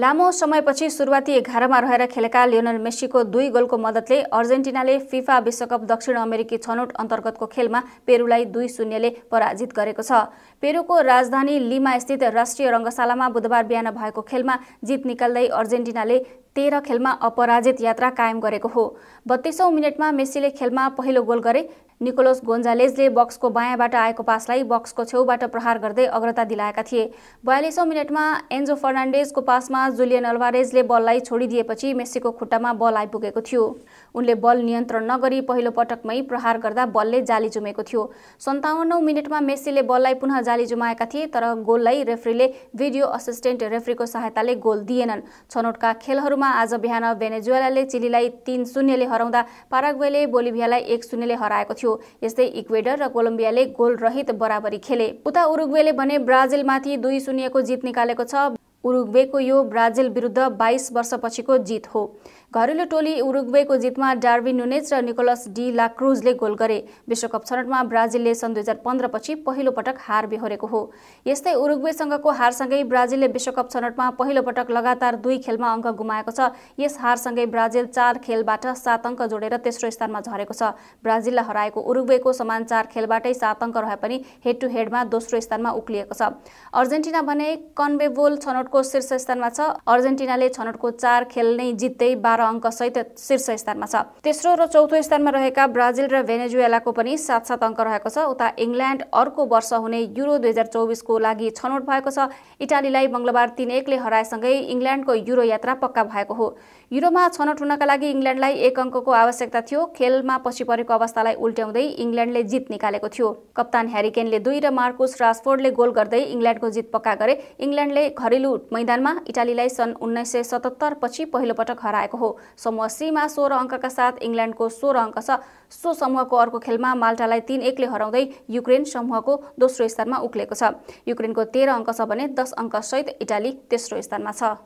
लामो समयपछि सुरुवाती एघारमा रहेर खेलेका लियोनल मेस्सीको दुई गोलको मद्दतले अर्जेन्टिनाले फिफा विश्वकप दक्षिण अमेरिकी छनौट अन्तर्गतको खेलमा पेरुलाई दुई शून्यले पराजित गरेको छ पेरुको राजधानी लिमा स्थित राष्ट्रिय रङ्गशालामा बुधबार बिहान भएको खेलमा जित निकाल्दै अर्जेन्टिनाले तेह्र खेलमा अपराजित यात्रा कायम गरेको हो बत्तीसौँ मिनटमा मेस्सीले खेलमा पहिलो गोल गरे निकोलस गोन्जालेजले बक्सको बायाँबाट आएको पासलाई बक्सको छेउबाट प्रहार गर्दै अग्रता दिलाएका थिए बयालिसौँ मिनटमा एन्जो फर्नान्डेजको पासमा जुलियन अल्भारेजले बललाई छोडिदिएपछि मेस्सीको खुट्टामा बल आइपुगेको थियो उनले बल नियन्त्रण नगरी पहिलो पटकमै प्रहार गर्दा बलले जाली जुमेको थियो सन्ताउन्नौ मिनटमा मेस्सीले बललाई पुनः जाली जुमाएका थिए तर गोललाई रेफ्रीले भिडियो असिस्टेन्ट रेफ्रीको सहायताले गोल दिएनन् छनौटका खेलहरूमा आज बिहान भेनेजुएलाले चिलीलाई तिन शून्यले हराउँदा पाराग्वेले बोलिभियालाई एक शून्यले हराएको थियो यस्तै इक्वेडर र कोलम्बियाले गोलरहित बराबरी खेले उता उरुग्वेले भने ब्राजिलमाथि दुई शून्यको जित निकालेको छ उरुग्वेको यो ब्राजिल विरुद्ध बाइस वर्षपछिको जित हो घरेलु टोली उरुग्वेको जितमा डार्विन नुनेज र निकोलस डी लाक्रुजले गोल गरे विश्वकप छनौटमा ब्राजिलले सन् दुई हजार पन्ध्रपछि पहिलोपटक हार बेहोरेको हो यस्तै उरुग्वेसँगको हारसँगै ब्राजिलले विश्वकप छनौटमा पहिलोपटक लगातार दुई खेलमा अङ्क गुमाएको छ यस हारसँगै ब्राजिल चार खेलबाट सात अङ्क जोडेर तेस्रो स्थानमा झरेको छ ब्राजिललाई हराएको उरुग्वेको समान चार खेलबाटै सात अङ्क रहे पनि हेड टु हेडमा दोस्रो स्थानमा उक्लिएको छ अर्जेन्टिना भने कन्बेबोल छनौट छनौटको शीर्ष स्थानमा छ अर्जेन्टिनाले छनौटको चार खेल नै जित्दै बाह्र अङ्क सहित शीर्ष स्थानमा छ तेस्रो र चौथो स्थानमा रहेका ब्राजिल र भेनेजुएलाको पनि सात सात अङ्क रहेको छ उता इङ्ल्यान्ड अर्को वर्ष हुने युरो दुई हजार चौबिसको लागि छनौट भएको छ इटालीलाई मङ्गलबार तिन एकले हराएसँगै इङ्ल्यान्डको युरो यात्रा पक्का भएको हो युरोमा छनौट हुनका लागि इङ्ल्यान्डलाई एक अङ्कको आवश्यकता थियो खेलमा पछि परेको अवस्थालाई उल्ट्याउँदै इङ्ल्यान्डले जित निकालेको थियो कप्तान ह्यारिकेनले दुई र मार्कुस रासफोर्डले गोल गर्दै इङ्ल्यान्डको जित पक्का गरे इङ्ल्यान्डले घरेलु मैदानमा इटालीलाई सन् उन्नाइस सय सतहत्तर पछि पहिलोपटक हराएको हो समूह सीमा सोह्र अङ्कका साथ इङ्ल्यान्डको सोह्र अङ्क छ सो समूहको अर्को खेलमा माल्टालाई तीन एकले हराउँदै युक्रेन समूहको दोस्रो स्थानमा उक्लेको छ युक्रेनको तेह्र अङ्क छ भने दस अङ्कसहित इटाली तेस्रो स्थानमा छ